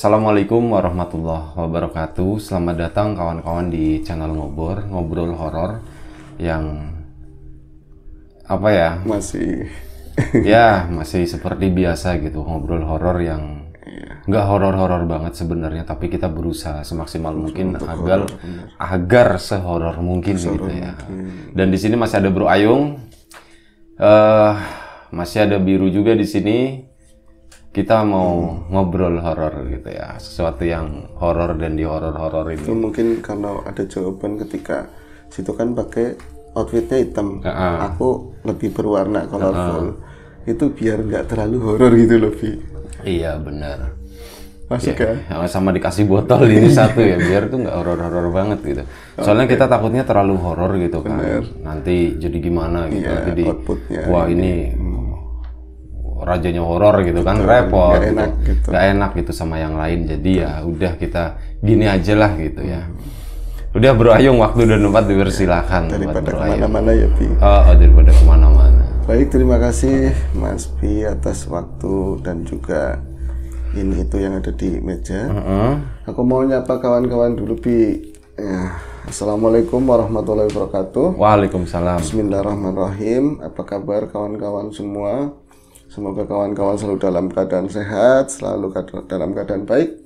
Assalamualaikum warahmatullahi wabarakatuh. Selamat datang kawan-kawan di channel Ngobor, ngobrol horor yang apa ya? Masih ya, masih seperti biasa gitu, ngobrol horor yang iya. nggak horor-horor banget sebenarnya, tapi kita berusaha semaksimal mungkin agar horror, agar sehoror mungkin sehoror gitu ya. Mungkin. Dan di sini masih ada Bro Ayung. Uh, masih ada biru juga di sini kita mau hmm. ngobrol horor gitu ya sesuatu yang horor dan di horor horor ini mungkin karena ada jawaban ketika situ kan pakai outfitnya hitam uh -uh. aku lebih berwarna colorful uh -uh. itu biar nggak terlalu horor gitu loh Vi iya benar masuk iya, ya, oh, sama dikasih botol ini satu ya biar tuh nggak horor horor banget gitu soalnya okay. kita takutnya terlalu horor gitu kan nanti jadi gimana gitu iya, jadi wah ini rajanya horor gitu kan repot gak gitu. enak gitu. gitu. Gak enak gitu sama yang lain jadi ya udah kita gini aja lah gitu ya hmm. udah Bro Ayung waktu dan tempat dipersilakan daripada kemana-mana ya Pi oh, oh daripada kemana-mana baik terima kasih Mas Pi atas waktu dan juga ini itu yang ada di meja uh -huh. aku mau nyapa kawan-kawan dulu Pi ya, Assalamualaikum warahmatullahi wabarakatuh Waalaikumsalam Bismillahirrahmanirrahim apa kabar kawan-kawan semua Semoga kawan-kawan selalu dalam keadaan sehat, selalu dalam keadaan baik,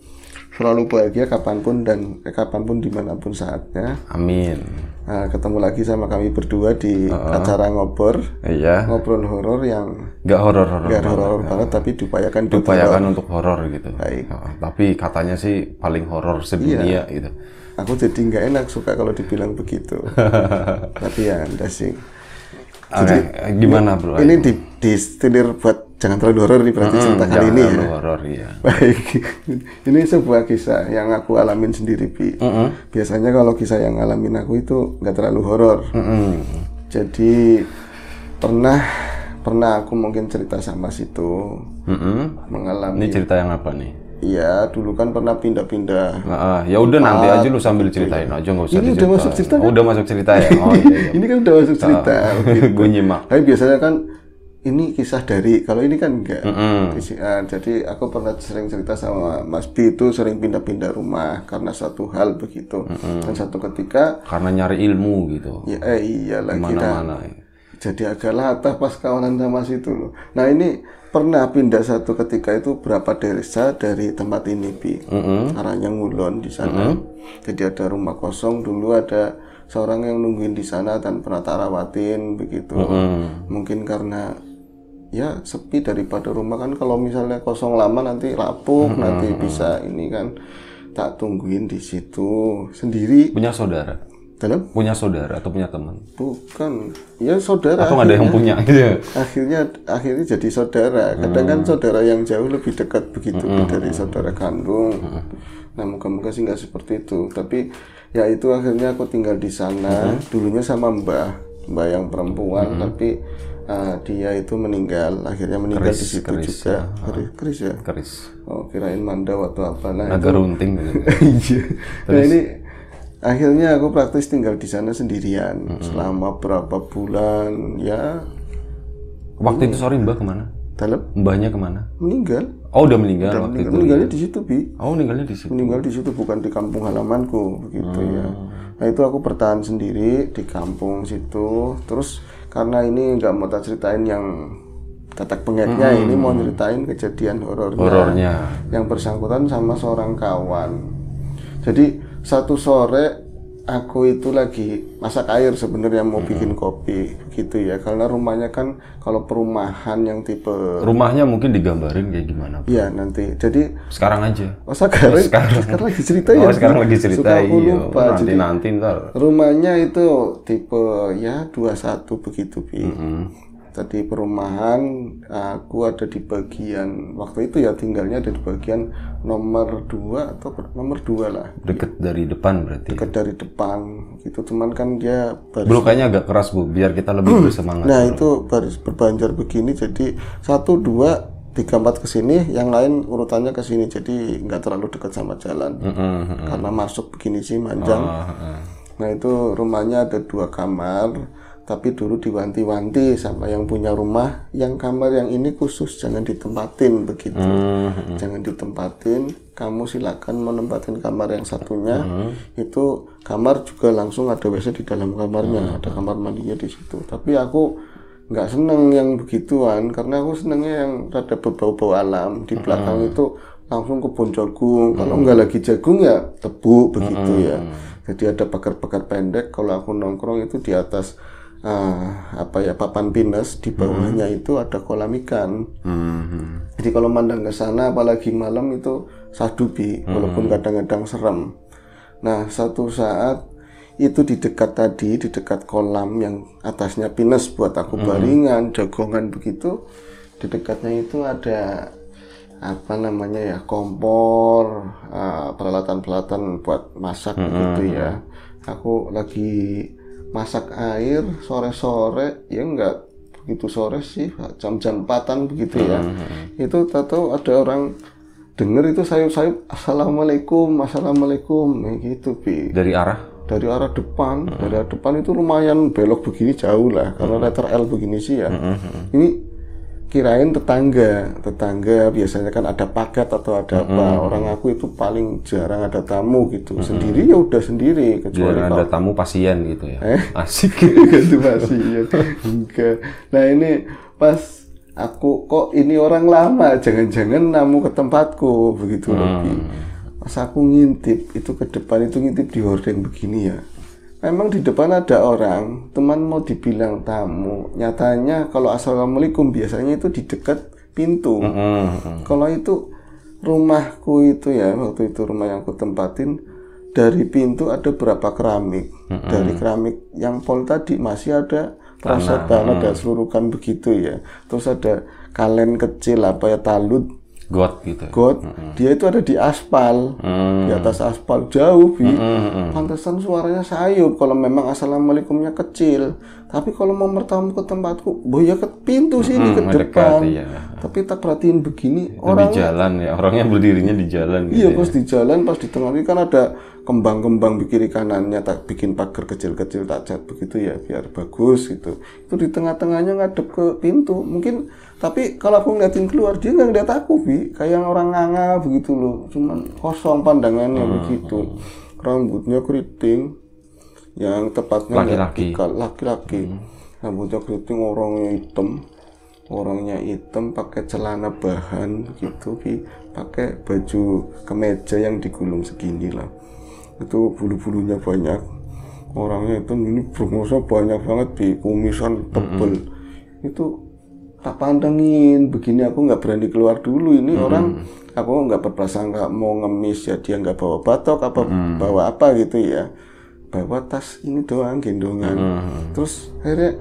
selalu bahagia kapanpun dan eh, kapanpun dimanapun saatnya. Amin. Nah, ketemu lagi sama kami berdua di uh acara ngobrol iya. ngobrol horor yang nggak horor horor, nggak horor banget, banget tapi diupayakan diupayakan horror. untuk horor gitu. Baik. Uh, tapi katanya sih paling horor sedunia iya. gitu. Aku jadi nggak enak suka kalau dibilang begitu. tapi ya, sih. Oke, okay. gimana bro? Ini di, disindir buat jangan terlalu horor nih berarti hmm cerita kali ini ya. horor ya. Baik. ini sebuah kisah yang aku alamin sendiri, Pi. Mm-hmm. Biasanya kalau kisah yang alamin aku itu nggak terlalu horor. Mm-hmm. Jadi pernah pernah aku mungkin cerita sama situ. Mm-hmm. Mengalami Ini cerita yang apa nih? Iya, dulu kan pernah pindah-pindah. Nah, ya udah nanti aja lu sambil ceritain aja nggak usah. Ini udah masuk cerita. Oh, udah masuk cerita ya. Oh, iya, iya. ini kan udah masuk cerita. gitu. Gue nyimak. Tapi biasanya kan ini kisah dari kalau ini kan enggak mm -hmm. Jadi aku pernah sering cerita sama Mas B itu sering pindah-pindah rumah karena satu hal begitu. Mm -hmm. Dan satu ketika karena nyari ilmu gitu. Ya eh, iya lagi. -mana. Mana, Jadi agak latah pas kawanan sama situ Nah, ini pernah pindah satu ketika itu berapa desa dari tempat ini bi mm -hmm. arahnya ngulon di sana mm -hmm. jadi ada rumah kosong dulu ada seorang yang nungguin di sana dan pernah tarawatin begitu mm -hmm. mungkin karena ya sepi daripada rumah kan kalau misalnya kosong lama nanti lapuk mm -hmm. nanti bisa ini kan tak tungguin di situ sendiri punya saudara dalam punya saudara atau punya teman bukan ya saudara atau akhirnya, ada yang punya gitu ya? akhirnya akhirnya jadi saudara kadang kan hmm. kan saudara yang jauh lebih dekat begitu hmm. dari saudara kandung hmm. nah moga-moga sih nggak seperti itu tapi ya itu akhirnya aku tinggal di sana hmm. dulunya sama mbah mbah yang perempuan hmm. tapi uh, dia itu meninggal akhirnya meninggal keris, di situ keris, juga ya. keris keris ya oh kirain Manda atau apa nah agak itu, runting gitu ya. iya nah ini akhirnya aku praktis tinggal di sana sendirian mm -hmm. selama berapa bulan ya waktu itu sorry mbak kemana dalam mbaknya kemana meninggal oh udah meninggal udah waktu itu meninggalnya ya? di situ bi oh meninggalnya di situ meninggal di situ bukan di kampung halamanku begitu mm. ya hmm. nah itu aku bertahan sendiri di kampung situ terus karena ini nggak mau tak ceritain yang katak pengetnya hmm. ini mau ceritain kejadian horornya, horornya yang bersangkutan sama seorang kawan jadi satu sore aku itu lagi masak air sebenarnya mau hmm. bikin kopi gitu ya karena rumahnya kan kalau perumahan yang tipe rumahnya mungkin digambarin kayak gimana Iya nanti jadi sekarang aja oh sekarang oh, sekarang. sekarang lagi cerita ya? oh, ya sekarang lagi cerita iya. lupa. Iya. nanti jadi, nanti ntar rumahnya itu tipe ya dua satu begitu bi hmm tadi perumahan aku ada di bagian waktu itu ya tinggalnya ada di bagian nomor dua atau nomor dua lah deket dari depan berarti deket dari depan Itu cuman kan dia baris agak keras bu biar kita lebih hmm. bersemangat nah itu baris berbanjar begini jadi satu dua tiga empat ke sini, yang lain urutannya ke sini, jadi nggak terlalu dekat sama jalan, mm -hmm. karena masuk begini sih manjang Oh, Nah itu rumahnya ada dua kamar, tapi dulu diwanti-wanti sama yang punya rumah yang kamar yang ini khusus jangan ditempatin begitu mm-hmm. jangan ditempatin kamu silakan menempatin kamar yang satunya mm-hmm. itu kamar juga langsung ada WC di dalam kamarnya mm-hmm. ada kamar mandinya di situ tapi aku nggak seneng yang begituan karena aku senengnya yang ada berbau-bau alam di belakang mm-hmm. itu langsung kebun jagung mm-hmm. kalau nggak hmm. lagi jagung ya tebu begitu mm-hmm. ya jadi ada pagar-pagar pendek kalau aku nongkrong itu di atas uh, apa ya papan pinus di hmm. bawahnya hmm. itu ada kolam ikan. Hmm. Jadi kalau mandang ke sana apalagi malam itu sadubi hmm. walaupun kadang-kadang serem. Nah, satu saat itu di dekat tadi, di dekat kolam yang atasnya pinus buat aku hmm. baringan, jagongan begitu. Di dekatnya itu ada apa namanya ya kompor uh, eh, peralatan peralatan buat masak hmm. begitu -hmm. gitu ya aku lagi masak air hmm. sore-sore ya enggak begitu sore sih jam-jam patan begitu ya hmm. hmm, hmm. itu tahu ada orang dengar itu sayup-sayup assalamualaikum assalamualaikum ya gitu bi dari arah dari arah depan hmm. dari arah depan itu lumayan belok begini jauh lah karena letter L begini sih ya hmm. ini kirain tetangga tetangga biasanya kan ada paket atau ada mm-hmm. apa orang aku itu paling jarang ada tamu gitu mm-hmm. sendiri ya udah sendiri kecuali jarang ada tamu pasien gitu ya eh? asik gitu pasien enggak nah ini pas aku kok ini orang lama jangan-jangan namu ke tempatku begitu hmm. lagi pas aku ngintip itu ke depan itu ngintip di hording begini ya Memang di depan ada orang, teman mau dibilang tamu. Nyatanya kalau assalamualaikum biasanya itu di dekat pintu. Mm -hmm. Kalau itu rumahku itu ya waktu itu rumah yang aku tempatin dari pintu ada berapa keramik. Mm -hmm. Dari keramik yang pol tadi masih ada terasa tanah, mm -hmm. ada selurukan begitu ya. Terus ada kalen kecil apa ya talut God gitu ya? God, mm -hmm. dia itu ada di aspal mm -hmm. di atas aspal jauh bi mm -hmm. pantesan suaranya sayup kalau memang assalamualaikumnya kecil tapi kalau mau bertamu ke tempatku ya ke pintu sini mm -hmm. ke depan iya. tapi tak perhatiin begini itu orang di jalan ya orangnya berdirinya di jalan gitu iya ya. di jalan pas di tengah ini kan ada kembang-kembang di kiri kanannya tak bikin pagar kecil-kecil tak cat begitu ya biar bagus gitu itu di tengah-tengahnya ngadep ke pintu mungkin tapi kalau aku ngeliatin keluar dia nggak ngeliat aku bi kayak orang nganga begitu loh cuman kosong pandangannya hmm. begitu hmm. rambutnya keriting yang tepatnya laki-laki laki-laki hmm. rambutnya keriting orangnya hitam orangnya hitam pakai celana bahan gitu bi pakai baju kemeja yang digulung segini lah itu bulu-bulunya banyak orangnya itu ini brungosnya banyak banget di kumisan tebel -hmm. hmm. itu tak pantengin begini aku nggak berani keluar dulu ini hmm. orang aku nggak berprasangka mau ngemis ya dia nggak bawa batok apa hmm. bawa apa gitu ya bawa tas ini doang gendongan hmm. terus akhirnya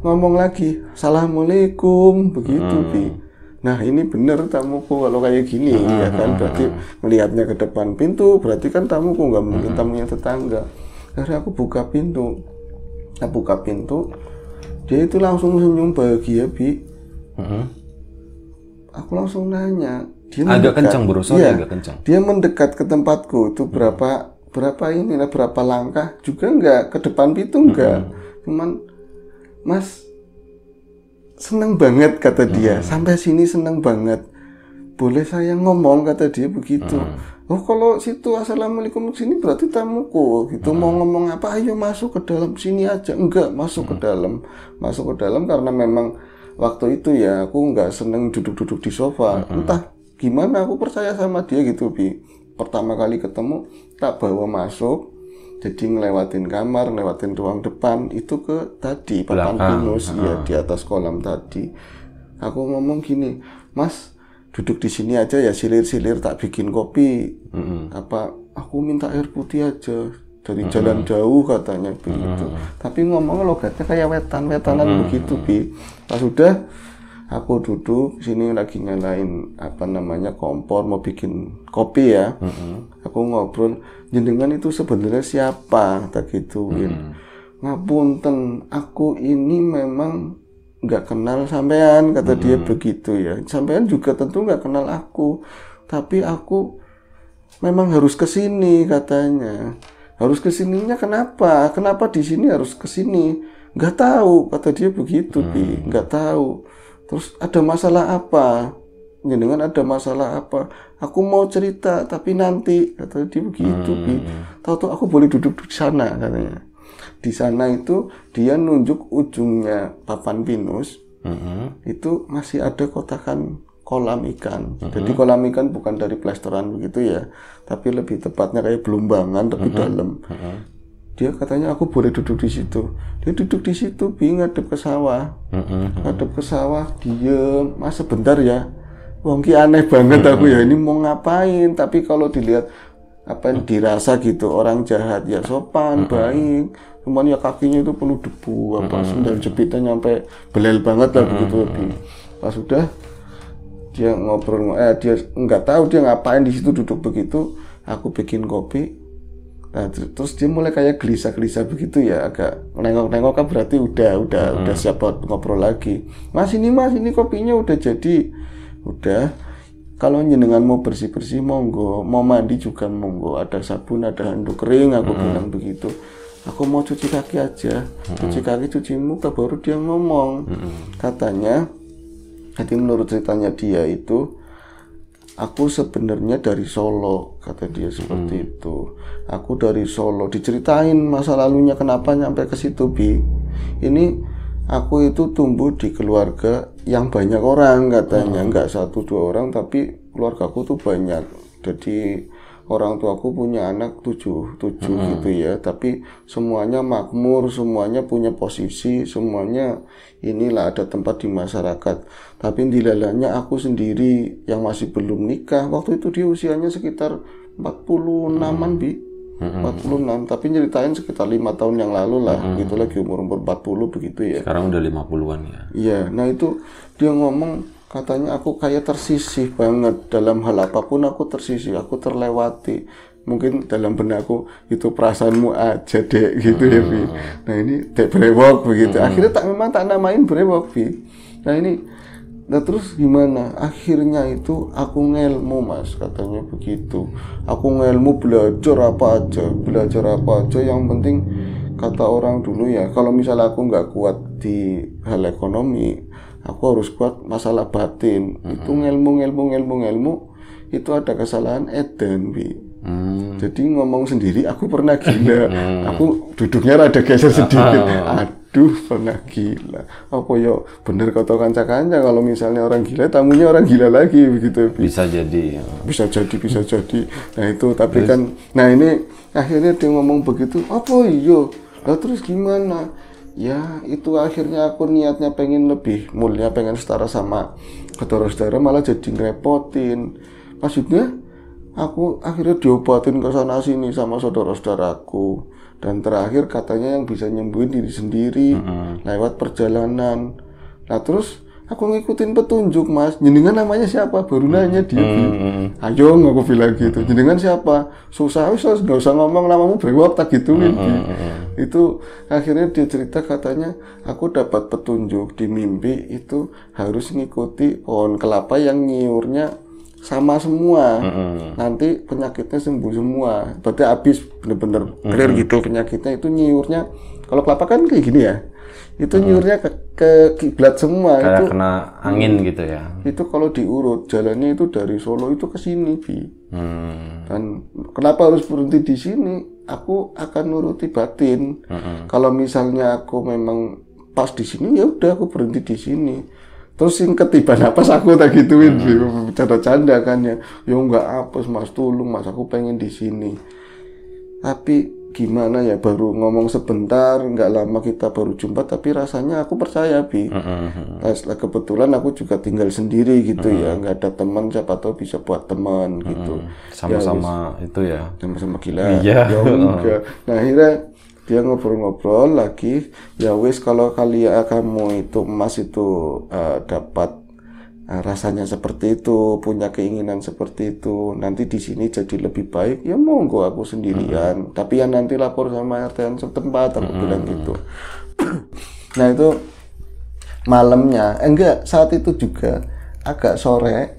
ngomong lagi assalamualaikum begitu hmm. nah ini bener tamuku kalau kayak gini hmm. ya kan berarti melihatnya ke depan pintu berarti kan tamuku nggak mungkin hmm. tamunya tetangga akhirnya aku buka pintu aku nah, buka pintu dia itu langsung senyum bahagia bi hmm aku langsung nanya dia agak mendekat, kencang bro ya, agak kencang dia mendekat ke tempatku itu berapa hmm berapa ini lah berapa langkah juga enggak ke depan itu enggak hmm cuman mas seneng banget kata dia hmm sampai sini seneng banget boleh saya ngomong kata dia begitu hmm. oh kalau situ assalamualaikum sini berarti tamuku gitu hmm. mau ngomong apa ayo masuk ke dalam sini aja enggak masuk hmm. ke dalam masuk ke dalam karena memang waktu itu ya aku nggak seneng duduk-duduk di sofa hmm, hmm. entah gimana aku percaya sama dia gitu bi pertama kali ketemu tak bawa masuk jadi ngelewatin kamar, ngelewatin ruang depan itu ke tadi papan pinus ya di atas kolam tadi. Aku ngomong gini, Mas, duduk di sini aja ya silir-silir tak bikin kopi mm-hmm. apa aku minta air putih aja dari mm-hmm. jalan jauh katanya begitu mm-hmm. tapi ngomong logatnya kayak wetan wetanan mm-hmm. begitu bi pas sudah aku duduk sini lagi nyalain apa namanya kompor mau bikin kopi ya mm-hmm. aku ngobrol jendengan itu sebenarnya siapa tak gituin mm-hmm. ngapunten aku ini memang nggak kenal sampean kata hmm. dia begitu ya sampean juga tentu nggak kenal aku tapi aku memang harus ke sini katanya harus ke sininya kenapa kenapa di sini harus ke sini nggak tahu kata dia begitu hmm. pi nggak tahu terus ada masalah apa ya, dengan ada masalah apa aku mau cerita tapi nanti kata dia begitu hmm. pi tahu tuh aku boleh duduk di sana katanya di sana itu dia nunjuk ujungnya papan pinus mm-hmm. itu masih ada kotakan kolam ikan. Mm-hmm. Jadi kolam ikan bukan dari plesteran begitu ya, tapi lebih tepatnya kayak belumbangan tapi mm-hmm. dalam. Mm-hmm. Dia katanya aku boleh duduk di situ. Dia duduk di situ, bingung ngadep ke sawah. Mm-hmm. Ngadep ke sawah, diem. Mas sebentar ya. Wongki aneh banget mm-hmm. aku ya ini mau ngapain tapi kalau dilihat apa yang dirasa gitu orang jahat ya sopan mm -hmm. baik cuman ya kakinya itu penuh debu apa mm -hmm. sendal jepitnya nyampe belel banget lah mm -hmm. begitu lebih pas sudah dia ngobrol eh dia nggak tahu dia ngapain di situ duduk begitu aku bikin kopi nah terus dia mulai kayak gelisah-gelisah begitu ya agak nengok-nengok kan berarti udah udah mm -hmm. udah siap ngobrol lagi mas ini mas ini kopinya udah jadi udah kalau jenengan mau bersih bersih monggo mau mandi juga monggo ada sabun ada handuk kering aku hmm. bilang begitu aku mau cuci kaki aja hmm. cuci kaki cuci muka baru dia ngomong hmm. katanya jadi menurut ceritanya dia itu aku sebenarnya dari Solo kata dia seperti hmm. itu aku dari Solo diceritain masa lalunya kenapa nyampe ke situ bi ini aku itu tumbuh di keluarga yang banyak orang katanya hmm. nggak satu dua orang tapi keluarga aku tuh banyak jadi orang tuaku punya anak tujuh tujuh hmm. gitu ya tapi semuanya makmur semuanya punya posisi semuanya inilah ada tempat di masyarakat tapi dilalanya aku sendiri yang masih belum nikah waktu itu dia usianya sekitar 46 puluh hmm. bi 46 tapi nyeritain sekitar lima tahun yang lalu lah mm -hmm. gitu lagi umur-umur 40 begitu ya sekarang udah 50-an ya iya nah itu dia ngomong katanya aku kayak tersisih banget dalam hal apapun aku tersisih aku terlewati mungkin dalam benakku itu perasaanmu aja dek gitu mm -hmm. ya Bi nah ini dek brewok begitu mm -hmm. akhirnya tak memang tak namain brewok Bi nah ini Nah terus gimana? Akhirnya itu aku ngelmu mas katanya begitu. Aku ngelmu belajar apa aja, belajar apa aja. Yang penting kata orang dulu ya, kalau misalnya aku nggak kuat di hal ekonomi, aku harus kuat masalah batin. Mm-hmm. Itu ngelmu ngelmu ngelmu ngelmu itu ada kesalahan Eden bi. Mm. Jadi ngomong sendiri aku pernah gila. Mm. Aku duduknya rada geser ah, sedikit. Ah, ah aduh pernah gila apa yo ya, bener kata kanca-kanca kalau misalnya orang gila tamunya orang gila lagi begitu bisa jadi ya. bisa jadi bisa hmm. jadi nah itu tapi terus? kan nah ini akhirnya dia ngomong begitu apa yo iya? lah terus gimana ya itu akhirnya aku niatnya pengen lebih mulia pengen setara sama saudara-saudara malah jadi ngerepotin maksudnya aku akhirnya diobatin ke sana sini sama saudara-saudaraku dan terakhir katanya yang bisa nyembuhin diri sendiri mm -hmm. lewat perjalanan nah terus aku ngikutin petunjuk mas jenengan namanya siapa baru nanya dia mm -hmm. ayo aku bilang gitu jenengan siapa susah susah nggak usah ngomong namamu berwap tak gitu mm -hmm. itu akhirnya dia cerita katanya aku dapat petunjuk di mimpi itu harus ngikuti pohon kelapa yang nyiurnya sama semua. Mm -hmm. Nanti penyakitnya sembuh semua. Berarti habis bener-bener clear mm -hmm. gitu penyakitnya itu nyiurnya. Kalau kelapa kan kayak gini ya. Itu mm -hmm. nyiurnya ke, ke kiblat semua Karena itu. kena angin hmm, gitu ya. Itu kalau diurut jalannya itu dari Solo itu ke sini, Bi. Mm. Dan kenapa harus berhenti di sini? Aku akan nuruti batin. Mm -hmm. Kalau misalnya aku memang pas di sini ya udah aku berhenti di sini terus yang ketiban apa aku tak gituin hmm. canda-canda kan ya ya nggak apa, mas tulung mas aku pengen di sini tapi gimana ya baru ngomong sebentar nggak lama kita baru jumpa tapi rasanya aku percaya bi uh, hmm, hmm, hmm. huh kebetulan aku juga tinggal sendiri gitu uh, huh ya nggak ada teman siapa tahu bisa buat teman uh, huh gitu sama-sama ya, itu ya sama-sama gila iya. ya enggak nah akhirnya dia ngobrol-ngobrol lagi ya wis kalau kali ya, eh, kamu itu emas itu uh, dapat uh, rasanya seperti itu punya keinginan seperti itu nanti di sini jadi lebih baik ya monggo aku sendirian mm -hmm. tapi yang nanti lapor sama RT yang setempat aku mm -hmm. bilang gitu nah itu malamnya eh, enggak saat itu juga agak sore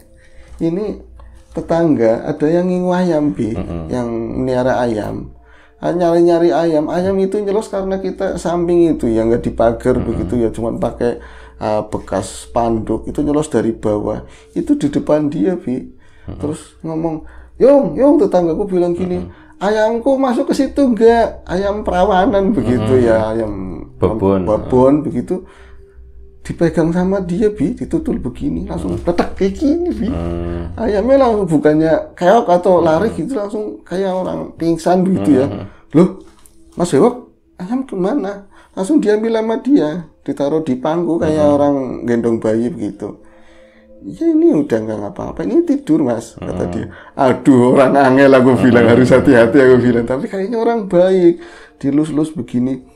ini tetangga ada yang ngingu mm-hmm. ayam bi mm -hmm. yang niara ayam Ah, nyari-nyari ayam ayam itu nyelos karena kita samping itu yang nggak dipagar hmm. begitu ya cuman pakai uh, bekas panduk itu nyelos dari bawah itu di depan dia bi hmm. terus ngomong yong yong tetanggaku bilang gini hmm. ayamku masuk ke situ enggak ayam perawanan begitu hmm. ya ayam bebon bebon begitu dipegang sama dia bi ditutul begini langsung hmm. letak kayak gini bi hmm. ayamnya langsung bukannya kayak atau lari gitu langsung kayak orang pingsan gitu ya hmm. loh mas Hewok ayam kemana langsung diambil sama dia ditaruh di pangku kayak hmm. orang gendong bayi begitu ya ini udah nggak ngapa-ngapa ini tidur mas kata hmm. dia aduh orang angel aku bilang harus hati-hati aku bilang tapi kayaknya orang baik dilus-lus begini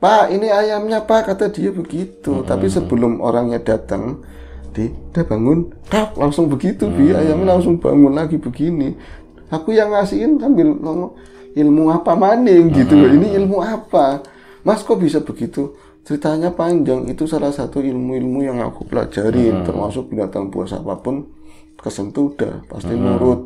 Pak, ini ayamnya Pak, kata dia begitu. Hmm. Tapi sebelum orangnya datang, dia, bangun, tak langsung begitu, hmm. bi ayamnya langsung bangun lagi begini. Aku yang ngasihin sambil ngomong ilmu apa maning gitu Ini ilmu apa? Mas kok bisa begitu? Ceritanya panjang. Itu salah satu ilmu-ilmu yang aku pelajarin, hmm. termasuk binatang buas apapun kesentuh udah pasti hmm. nurut.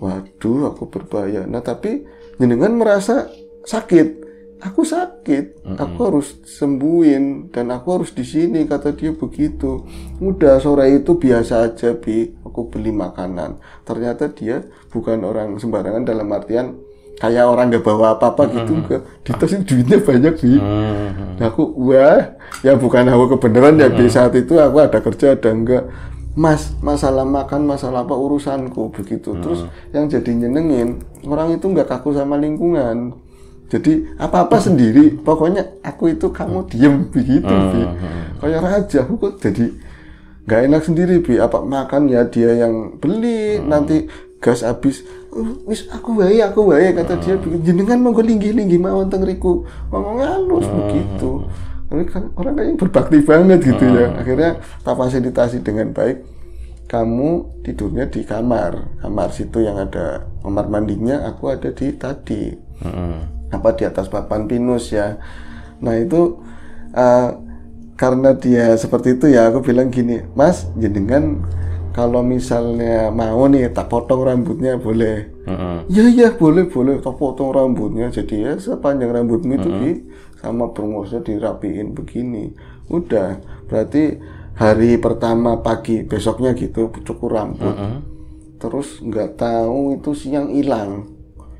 Waduh, aku berbahaya. Nah, tapi jenengan merasa sakit aku sakit, mm-hmm. aku harus sembuhin dan aku harus di sini kata dia begitu. Udah sore itu biasa aja bi, aku beli makanan. Ternyata dia bukan orang sembarangan dalam artian kayak orang nggak bawa apa-apa gitu mm-hmm. ke di duitnya banyak bi. mm Nah, aku wah ya bukan aku kebenaran ya bi saat itu aku ada kerja ada enggak. Mas, masalah makan, masalah apa urusanku begitu. Terus yang jadi nyenengin orang itu nggak kaku sama lingkungan jadi apa-apa sendiri pokoknya aku itu kamu diem begitu uh, kayak raja aku jadi nggak enak sendiri bi apa makan ya dia yang beli uh, nanti gas habis uh, wis aku baik, aku baik, kata uh, dia jenengan mau gue linggih linggih mau tentang riku ngomong halus uh, begitu tapi kan orang kayaknya berbakti banget gitu uh, ya akhirnya tak fasilitasi dengan baik kamu tidurnya di kamar kamar situ yang ada kamar mandinya aku ada di tadi uh, apa di atas papan pinus ya nah itu uh, karena dia seperti itu ya aku bilang gini mas jenengan kalau misalnya mau nih tak potong rambutnya boleh iya uh-uh. iya boleh boleh tak potong rambutnya jadi ya sepanjang rambutmu itu uh-uh. di sama brungosnya dirapiin begini udah berarti hari pertama pagi besoknya gitu cukur rambut uh-uh. terus nggak tahu itu siang hilang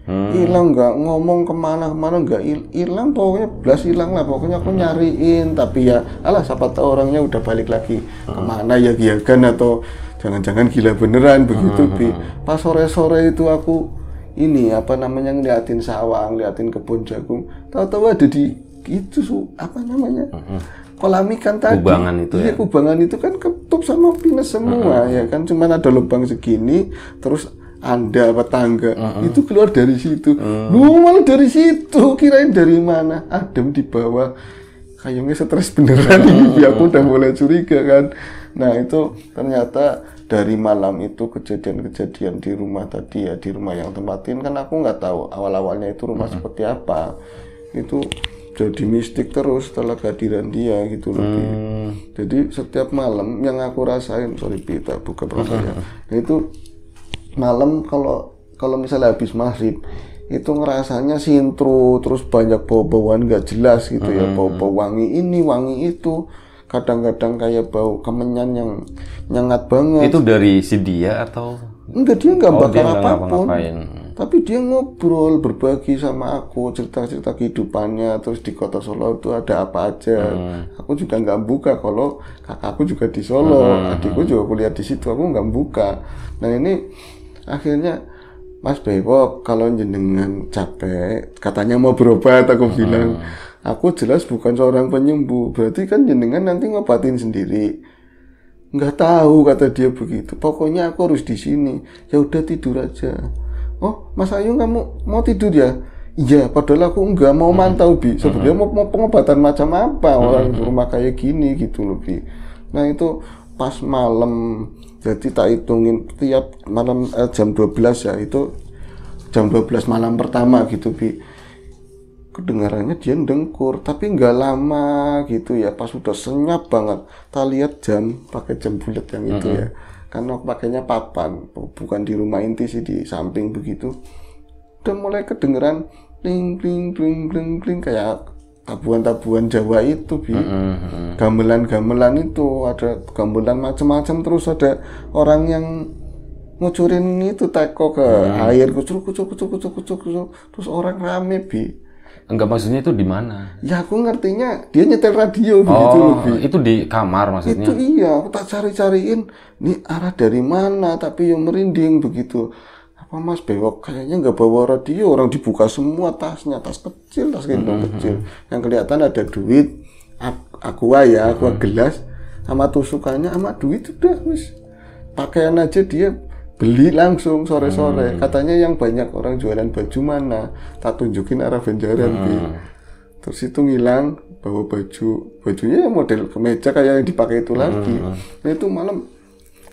hilang hmm. nggak ngomong kemana-kemana nggak hilang pokoknya belas hilang lah pokoknya aku nyariin tapi ya alah siapa tahu orangnya udah balik lagi hmm. kemana ya giagan atau jangan-jangan gila beneran begitu hmm. bi hmm. pas sore-sore itu aku ini apa namanya ngeliatin sawah ngeliatin kebun jagung tahu-tahu ada di itu su apa namanya hmm, hmm. kolam ikan tadi kubangan itu ya, ya kubangan itu kan ketutup sama pinus semua ya kan cuman ada lubang segini terus anda apa tangga uh -uh. itu keluar dari situ uh. lu malah dari situ kirain dari mana adem di bawah kayaknya stres beneran ini aku udah mulai curiga kan nah itu ternyata dari malam itu kejadian-kejadian di rumah tadi ya di rumah yang tempatin kan aku nggak tahu awal-awalnya itu rumah uh-huh. seperti apa itu jadi mistik terus setelah kehadiran dia gitu loh hmm. jadi setiap malam yang aku rasain sorry peter buka perasaan. uh-huh. Nah, itu malam kalau kalau misalnya habis maghrib itu ngerasanya sintru terus banyak bau-bauan nggak jelas gitu ya bau-bau wangi ini wangi itu kadang-kadang kayak bau kemenyan yang nyengat banget itu dari si dia atau enggak dia nggak oh, bakar apapun tapi dia ngobrol berbagi sama aku cerita-cerita kehidupannya terus di kota Solo itu ada apa aja hmm. aku juga nggak buka kalau kakakku juga di Solo hmm. adikku juga kuliah di situ aku nggak buka nah ini akhirnya Mas Bewo kalau jenengan capek katanya mau berobat aku bilang aku jelas bukan seorang penyembuh berarti kan jenengan nanti ngobatin sendiri nggak tahu kata dia begitu pokoknya aku harus di sini ya udah tidur aja oh Mas Ayu kamu mau tidur ya iya padahal aku nggak mau hmm. mantau bi sebenarnya hmm. mau, mau pengobatan macam apa orang di hmm. rumah kayak gini gitu loh bi nah itu pas malam jadi tak hitungin tiap malam eh, jam 12 ya itu jam 12 malam pertama gitu bi kedengarannya dia dengkur tapi nggak lama gitu ya pas udah senyap banget tak lihat jam pakai jam bulat yang itu mm -hmm. ya karena pakainya papan bukan di rumah inti sih di samping begitu udah mulai kedengeran kling kling kling kling kling kayak tabuan-tabuan Jawa itu bi mm gamelan-gamelan itu ada gamelan macam-macam terus ada orang yang ngucurin itu teko ke air kucur kucur kucur kucur kucur kucur terus orang rame bi enggak maksudnya itu di mana ya aku ngertinya dia nyetel radio oh, begitu loh bi oh, itu di kamar maksudnya itu iya aku tak cari-cariin ini arah dari mana tapi yang merinding begitu Mas Bewok kayaknya nggak bawa radio orang dibuka semua tasnya tas kecil tas gendong mm -hmm. kecil yang kelihatan ada duit aqua ya aku mm -hmm. gelas sama tusukannya sama duit udah wis pakaian aja dia beli langsung sore-sore hmm. katanya yang banyak orang jualan baju mana tak tunjukin arah Mm hmm. terus itu ngilang bawa baju bajunya model kemeja kayak yang dipakai itu hmm. lagi nah, itu malam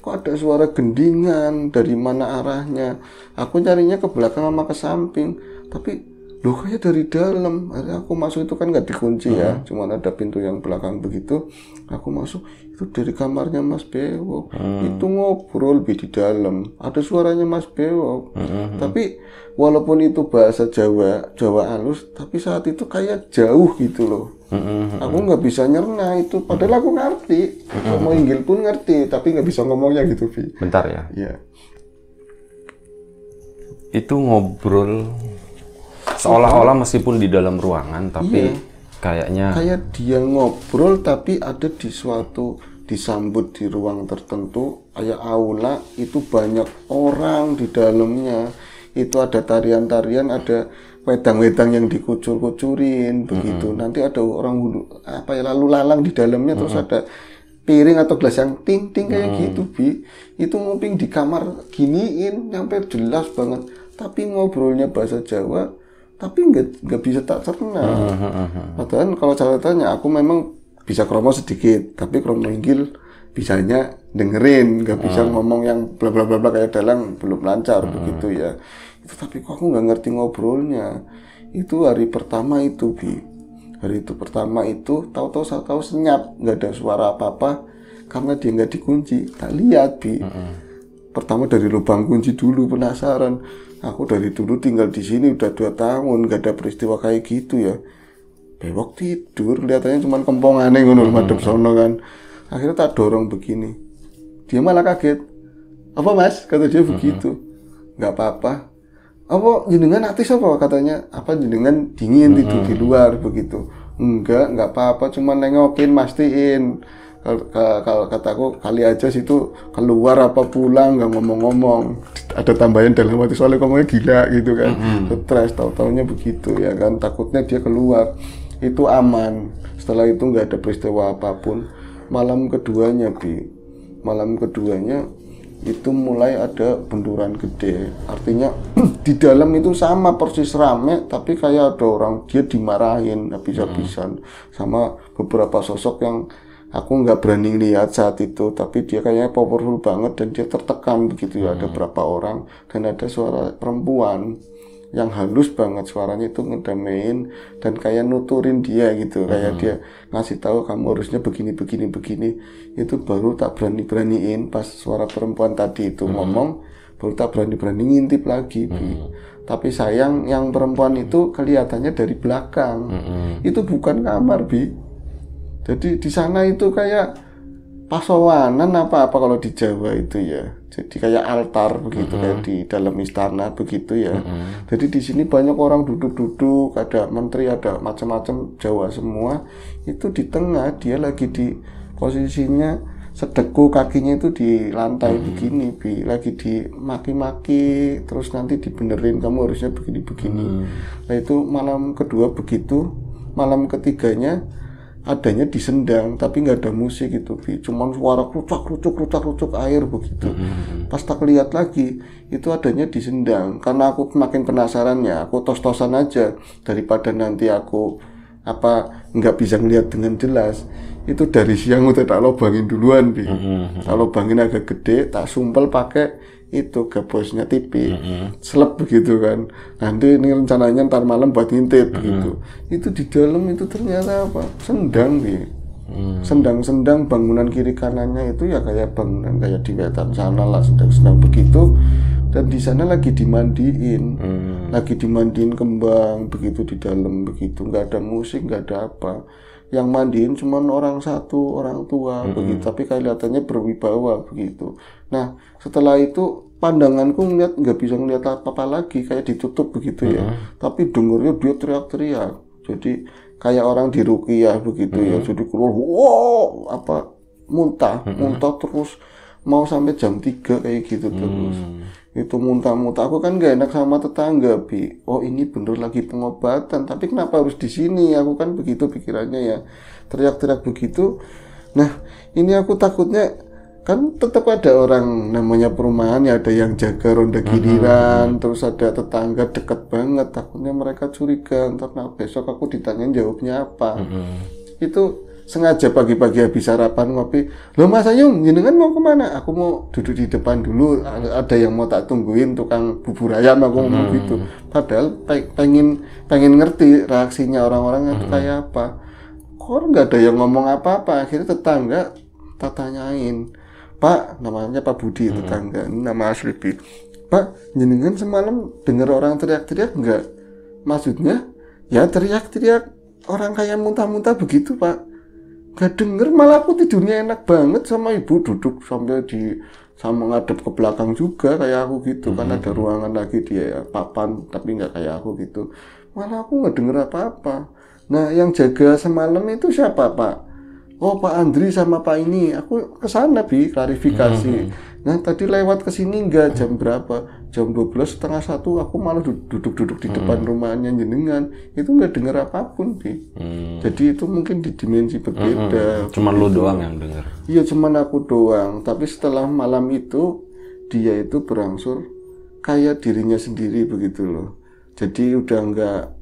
kok ada suara gendingan dari mana arahnya aku carinya ke belakang sama ke samping tapi loh kayak dari dalam akhirnya aku masuk itu kan nggak dikunci uh -huh. ya hmm. cuma ada pintu yang belakang begitu aku masuk itu dari kamarnya Mas Bewo uh -huh. Hmm. itu ngobrol lebih di dalam ada suaranya Mas Bewo uh -huh. Hmm, tapi walaupun itu bahasa Jawa Jawa halus tapi saat itu kayak jauh gitu loh hmm Aku nggak bisa nyerna itu. Padahal aku ngerti. Mm-hmm. Mau inggil pun ngerti, tapi nggak bisa ngomongnya gitu, Vi. Bentar ya. Iya. Itu ngobrol seolah-olah meskipun di dalam ruangan, tapi iya. kayaknya kayak dia ngobrol tapi ada di suatu disambut di ruang tertentu, kayak aula itu banyak orang di dalamnya. Itu ada tarian-tarian, ada wedang-wedang yang dikucur-kucurin begitu. Mm -hmm. Nanti ada orang apa ya lalu lalang di dalamnya mm -hmm. terus ada piring atau gelas yang ting ting kayak mm -hmm. gitu bi. Itu nguping di kamar giniin sampai jelas banget. Tapi ngobrolnya bahasa Jawa tapi nggak nggak bisa tak cerna. Mm -hmm. kalau catatannya aku memang bisa kromo sedikit, tapi kromo inggil bisanya dengerin, nggak bisa mm -hmm. ngomong yang bla bla bla bla kayak dalang belum lancar mm -hmm. begitu ya itu tapi kok aku nggak ngerti ngobrolnya itu hari pertama itu bi hari itu pertama itu tahu-tahu saya tahu senyap nggak ada suara apa-apa karena dia nggak dikunci tak lihat bi mm -hmm. pertama dari lubang kunci dulu penasaran aku dari dulu tinggal di sini udah dua tahun nggak ada peristiwa kayak gitu ya bewok tidur kelihatannya cuma kempong aneh ngono mm -hmm. sono kan akhirnya tak dorong begini dia malah kaget apa mas kata dia begitu nggak mm -hmm. apa-apa apa jenengan artis apa katanya apa jenengan dingin tidur di luar begitu enggak enggak apa-apa cuman nengokin mastiin kalau kataku kali aja situ keluar apa pulang nggak ngomong-ngomong ada tambahan dalam hati soalnya ngomongnya gila gitu kan mm-hmm. stres tahu-taunya begitu ya kan takutnya dia keluar itu aman setelah itu nggak ada peristiwa apapun malam keduanya bi malam keduanya itu mulai ada benturan gede artinya di dalam itu sama persis rame tapi kayak ada orang dia dimarahin habis-habisan hmm. sama beberapa sosok yang aku nggak berani lihat saat itu tapi dia kayaknya powerful banget dan dia tertekan begitu ya hmm. ada berapa orang dan ada suara perempuan yang halus banget suaranya itu ngedamein dan kayak nuturin dia gitu kayak uh -huh. dia ngasih tahu kamu harusnya begini begini begini itu baru tak berani beraniin pas suara perempuan tadi itu uh -huh. ngomong baru tak berani berani ngintip lagi uh -huh. tapi sayang yang perempuan itu kelihatannya dari belakang uh -huh. itu bukan kamar bi jadi di sana itu kayak pasowanan apa apa kalau di Jawa itu ya jadi kayak altar begitu mm -hmm. kayak di dalam istana begitu ya mm -hmm. jadi di sini banyak orang duduk-duduk ada menteri ada macam-macam Jawa semua itu di tengah dia lagi di posisinya sedeku kakinya itu di lantai hmm. begini bi lagi di maki-maki terus nanti dibenerin kamu harusnya begini-begini hmm. nah itu malam kedua begitu malam ketiganya adanya di sendang tapi nggak ada musik gitu cuman suara kerucak kerucuk kerucak kerucuk air begitu mm-hmm. pas tak lihat lagi itu adanya di sendang karena aku makin penasaran ya aku tos-tosan aja daripada nanti aku apa nggak bisa ngelihat dengan jelas itu dari siang udah tak lobangin duluan bi mm-hmm. Hmm, tak lobangin agak gede tak sumpel pakai itu bosnya tipis, mm -hmm. seleb begitu kan. Nah, nanti ini rencananya ntar malam buat ngintip mm -hmm. gitu. Itu di dalam itu ternyata apa? Sendang nih. Mm. Sendang-sendang bangunan kiri kanannya itu ya kayak bangunan kayak di wetan sana lah sendang-sendang begitu dan di sana lagi dimandiin, hmm. lagi dimandiin kembang begitu di dalam begitu nggak ada musik nggak ada apa yang mandiin cuma orang satu orang tua mm -hmm. begitu tapi kelihatannya berwibawa begitu nah setelah itu pandanganku ngeliat nggak bisa ngeliat apa apa lagi kayak ditutup begitu ya mm -hmm. tapi dengernya dia teriak-teriak jadi kayak orang di ya begitu mm -hmm. ya jadi keluar wow apa muntah mm -hmm. muntah terus mau sampai jam 3 kayak gitu terus mm -hmm itu muntah-muntah aku kan gak enak sama tetangga bi oh ini bener lagi pengobatan tapi kenapa harus di sini aku kan begitu pikirannya ya teriak-teriak begitu nah ini aku takutnya kan tetap ada orang namanya perumahan ya ada yang jaga ronda giliran mm-hmm. terus ada tetangga deket banget takutnya mereka curiga ntar nah, besok aku ditanya jawabnya apa mm-hmm. itu sengaja pagi-pagi habis sarapan ngopi lo mas Ayung jenengan mau kemana aku mau duduk di depan dulu ada yang mau tak tungguin tukang bubur ayam aku ngomong hmm. gitu padahal pe pengen pengen ngerti reaksinya orang-orang itu hmm. kayak apa kok nggak ada yang ngomong apa-apa akhirnya tetangga tak tanyain Pak namanya Pak Budi hmm. tetangga nama asli Pak jenengan semalam dengar orang teriak-teriak nggak maksudnya ya teriak-teriak orang kayak muntah-muntah begitu Pak gak denger malah aku tidurnya enak banget sama ibu duduk sambil di sama ngadep ke belakang juga kayak aku gitu mm -hmm. kan ada ruangan lagi dia eh, papan tapi nggak kayak aku gitu malah aku nggak denger apa-apa nah yang jaga semalam itu siapa pak oh Pak Andri sama Pak ini aku ke sana bi klarifikasi hmm. hmm. nah tadi lewat ke sini enggak hmm. jam berapa jam 12 setengah satu aku malah duduk-duduk di depan hmm. rumahnya jenengan itu enggak dengar apapun bi hmm. jadi itu mungkin di dimensi berbeda hmm, hmm. cuman lu doang yang dengar iya cuman aku doang tapi setelah malam itu dia itu berangsur kayak dirinya sendiri begitu loh jadi udah enggak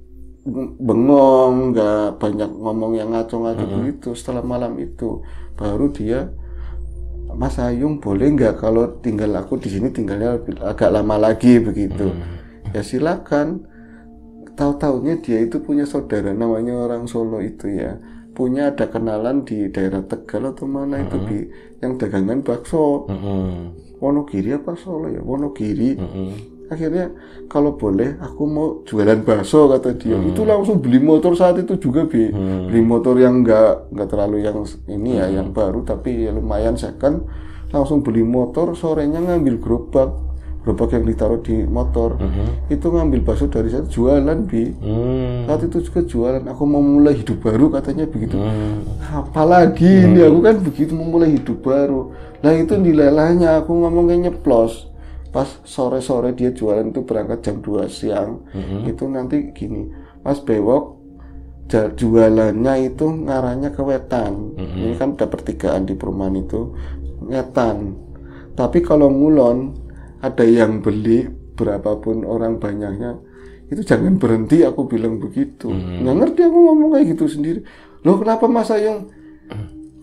bengong, nggak banyak ngomong yang ngaco-ngaco mm -hmm. gitu. Setelah malam itu baru dia Mas Ayung boleh nggak kalau tinggal aku di sini tinggalnya agak lama lagi begitu. Mm. Ya silakan. Tahu-taunya dia itu punya saudara namanya orang Solo itu ya. Punya ada kenalan di daerah Tegal atau mana mm. itu di yang dagangan bakso. Mm. Wonogiri apa Solo ya? Wonogiri. Mm akhirnya kalau boleh aku mau jualan bakso kata dia hmm. itu langsung beli motor saat itu juga bi hmm. beli motor yang enggak enggak terlalu yang ini ya hmm. yang baru tapi ya lumayan second langsung beli motor sorenya ngambil gerobak gerobak yang ditaruh di motor hmm. itu ngambil bakso dari saya jualan bi hmm. saat itu juga jualan aku mau mulai hidup baru katanya begitu hmm. apalagi hmm. ini aku kan begitu mau mulai hidup baru nah itu nilai hmm. aku ngomongnya nyeplos pas sore-sore dia jualan itu berangkat jam 2 siang mm-hmm. itu nanti gini pas bewok jualannya itu ngarahnya ke wetan mm-hmm. ini kan ada pertigaan di perumahan itu ngetan tapi kalau ngulon ada yang beli berapapun orang banyaknya itu jangan berhenti aku bilang begitu mm-hmm. nggak ngerti aku ngomong kayak gitu sendiri loh kenapa mas Ayong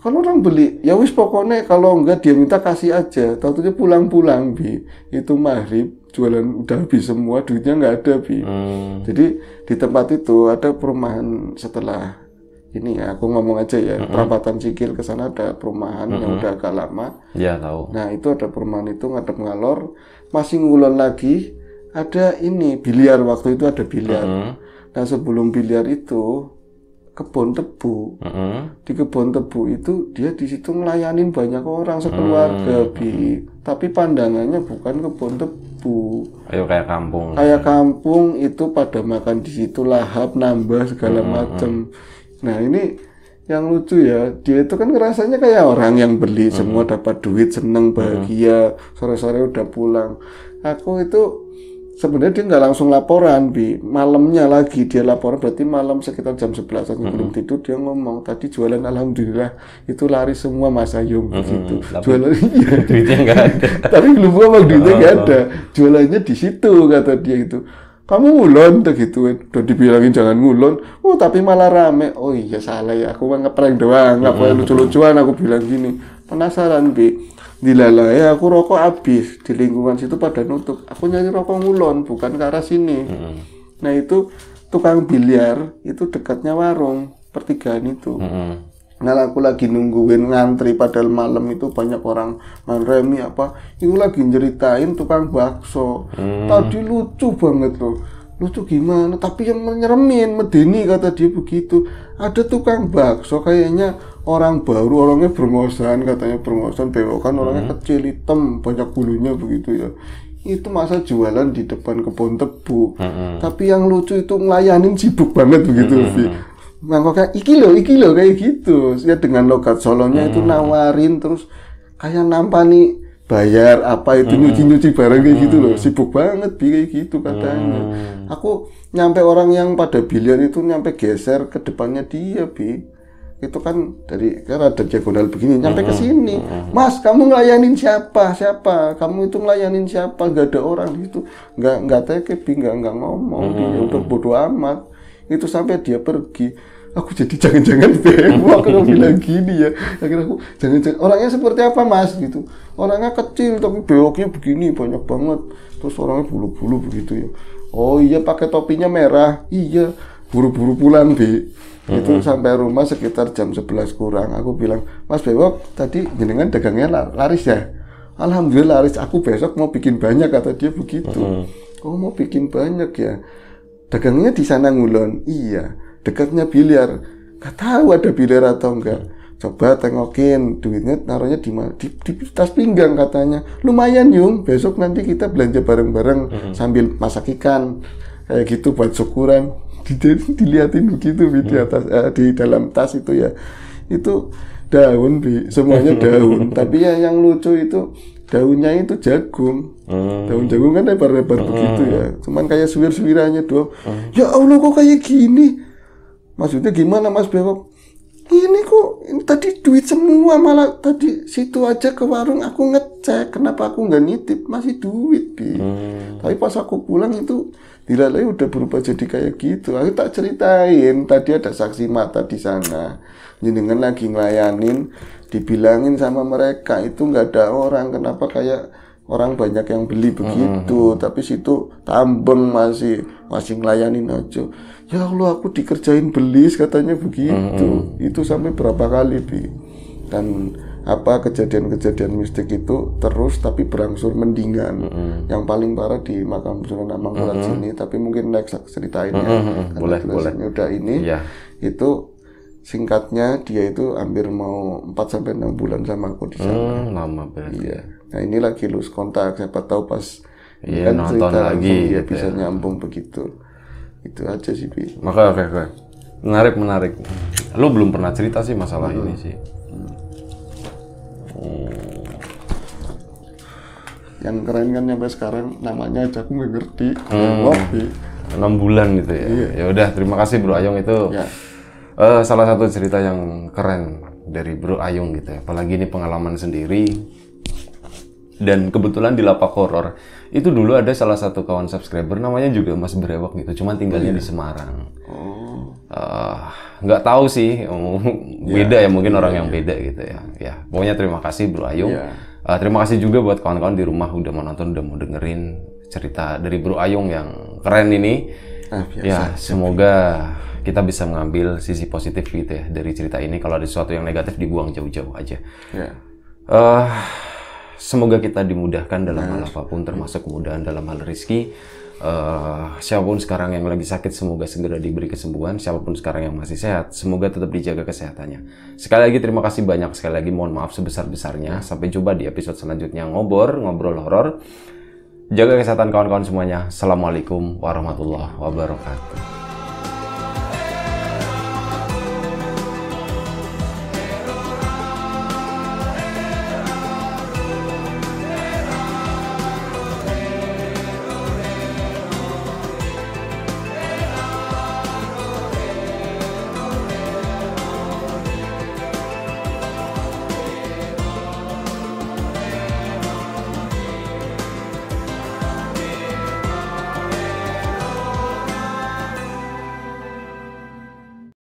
kalau orang beli ya wis pokoknya kalau enggak dia minta kasih aja takutnya pulang-pulang bi itu maghrib jualan udah habis semua duitnya nggak ada bi hmm. jadi di tempat itu ada perumahan setelah ini ya aku ngomong aja ya mm-hmm. perabatan Cikil ke sana ada perumahan mm-hmm. yang hmm. udah agak lama ya tahu nah itu ada perumahan itu ngadep ngalor masih ngulon lagi ada ini biliar waktu itu ada biliar mm-hmm. nah sebelum biliar itu kebun tebu. Uh -huh. Di kebun tebu itu dia di situ ngelayanin banyak orang sekeluarga, uh -huh. Bi. Tapi pandangannya bukan kebun tebu. Ayo kayak kampung. Kayak kampung itu pada makan di situ lahap nambah segala uh -huh. macam. Nah, ini yang lucu ya, dia itu kan ngerasanya kayak orang yang beli uh -huh. semua dapat duit, seneng, bahagia, sore-sore udah pulang. Aku itu sebenarnya dia nggak langsung laporan bi malamnya lagi dia laporan berarti malam sekitar jam 11 atau mm -hmm. belum tidur dia ngomong tadi jualan alhamdulillah itu lari semua Mas Ayum mm -hmm. gitu tapi, jualan iya. duitnya nggak ada tapi belum mau duitnya nggak oh, ada jualannya di situ kata dia itu kamu ngulon gitu udah dibilangin jangan ngulon oh tapi malah rame oh iya salah ya aku mah ngeprank doang nggak mm -hmm. lucu-lucuan aku bilang gini penasaran bi ya aku rokok habis di lingkungan situ pada nutup aku nyari rokok ngulon bukan ke arah sini hmm. nah itu tukang biliar itu dekatnya warung pertigaan itu hmm. Nah aku lagi nungguin ngantri padahal malam itu banyak orang main remi apa Itu lagi nyeritain tukang bakso hmm. Tadi lucu banget loh tuh gimana tapi yang menyeremin Medeni kata dia begitu Ada tukang bakso kayaknya orang baru orangnya bermosan katanya bermosan bewokan hmm. orangnya hmm. kecil hitam banyak bulunya begitu ya itu masa jualan di depan kebun tebu hmm. tapi yang lucu itu ngelayanin sibuk banget begitu hmm. sih mangkoknya iki lo iki lo kayak gitu ya dengan logat solonya hmm. itu nawarin terus kayak nampak nih bayar apa itu hmm. nyuci nyuci barang kayak gitu hmm. gitu loh sibuk banget bi kayak gitu katanya hmm. aku nyampe orang yang pada biliar itu nyampe geser ke depannya dia bi itu kan dari karena ada diagonal begini nyampe ke sini mas kamu ngelayanin siapa siapa kamu itu ngelayanin siapa Gak ada orang di situ nggak nggak tekebi nggak nggak ngomong dia udah bodoh amat itu sampai dia pergi aku jadi jangan-jangan bebo aku bilang gini ya akhirnya aku jangan-jangan orangnya seperti apa mas gitu orangnya kecil tapi beoknya begini banyak banget terus orangnya bulu-bulu begitu ya oh iya pakai topinya merah iya buru-buru pulang deh Mm-hmm. Itu sampai rumah sekitar jam 11 kurang. Aku bilang, Mas Bewok, tadi jenengan dagangnya laris ya? Alhamdulillah laris. Aku besok mau bikin banyak, kata dia begitu. Mm-hmm. Oh, mau bikin banyak ya? Dagangnya di sana ngulon. Iya, dekatnya biliar. Gak tahu ada biliar atau enggak. Coba tengokin duitnya naruhnya di, di, di tas pinggang katanya. Lumayan Yung, besok nanti kita belanja bareng-bareng mm-hmm. sambil masak ikan kayak gitu buat syukuran Gitu, dilihatin begitu Bi, di hmm. atas eh, di dalam tas itu ya itu daun Bi. semuanya daun tapi ya yang lucu itu daunnya itu jagung. Hmm. Daun jagung kan lebar-lebar hmm. begitu ya. Cuman kayak suwir-suwirannya doang. Hmm. Ya Allah kok kayak gini? Maksudnya gimana Mas Bewok? Ini kok ini tadi duit semua malah tadi situ aja ke warung aku ngecek kenapa aku nggak nitip masih duit bi. Hmm. Tapi pas aku pulang itu tidak lagi udah berubah jadi kayak gitu aku tak ceritain tadi ada saksi mata di sana jenengan lagi ngelayanin dibilangin sama mereka itu nggak ada orang kenapa kayak orang banyak yang beli begitu hmm. tapi situ tambeng masih masih ngelayanin aja ya Allah aku dikerjain beli, katanya begitu hmm. itu sampai berapa kali bi dan apa kejadian-kejadian mistik itu terus tapi berangsur mendingan. Mm -hmm. Yang paling parah di makam Sunan Amangkurat mm -hmm. sini, tapi mungkin next ceritainnya. Mm -hmm. Karena boleh, boleh. udah ini yeah. itu singkatnya dia itu hampir mau 4 sampai enam bulan sama aku di sana. Mm, lama berarti. Iya. Nah, ini lagi lose kontak, siapa tahu pas Iya, kan nonton cerita lagi gitu ya, ya, bisa nyambung begitu. Itu aja sih, Bi. Maka oke, oke. Menarik, menarik. Lu belum pernah cerita sih masalah hmm. ini sih yang keren kan sampai sekarang namanya aja aku nggak ngerti hmm. Ngopi. bulan gitu ya iya. ya udah terima kasih Bro Ayong itu ya. uh, salah satu cerita yang keren dari Bro Ayong gitu ya apalagi ini pengalaman sendiri dan kebetulan di lapak horor itu dulu ada salah satu kawan subscriber namanya juga Mas Brewok gitu cuman tinggalnya oh, iya. di Semarang oh Eh, nggak uh, tahu sih beda yeah, ya mungkin iya, orang iya, yang iya. beda gitu ya ya pokoknya terima kasih Bro Ayung yeah. uh, terima kasih juga buat kawan-kawan di rumah udah mau nonton udah mau dengerin cerita dari Bro Ayung yang keren ini ah, ya semoga kita bisa mengambil sisi positif gitu ya dari cerita ini kalau ada sesuatu yang negatif dibuang jauh-jauh aja yeah. uh, semoga kita dimudahkan dalam nah. hal apapun termasuk kemudahan dalam hal rizki uh, siapapun sekarang yang lagi sakit semoga segera diberi kesembuhan siapapun sekarang yang masih sehat semoga tetap dijaga kesehatannya sekali lagi terima kasih banyak sekali lagi mohon maaf sebesar besarnya sampai jumpa di episode selanjutnya ngobor ngobrol horor jaga kesehatan kawan-kawan semuanya assalamualaikum warahmatullahi wabarakatuh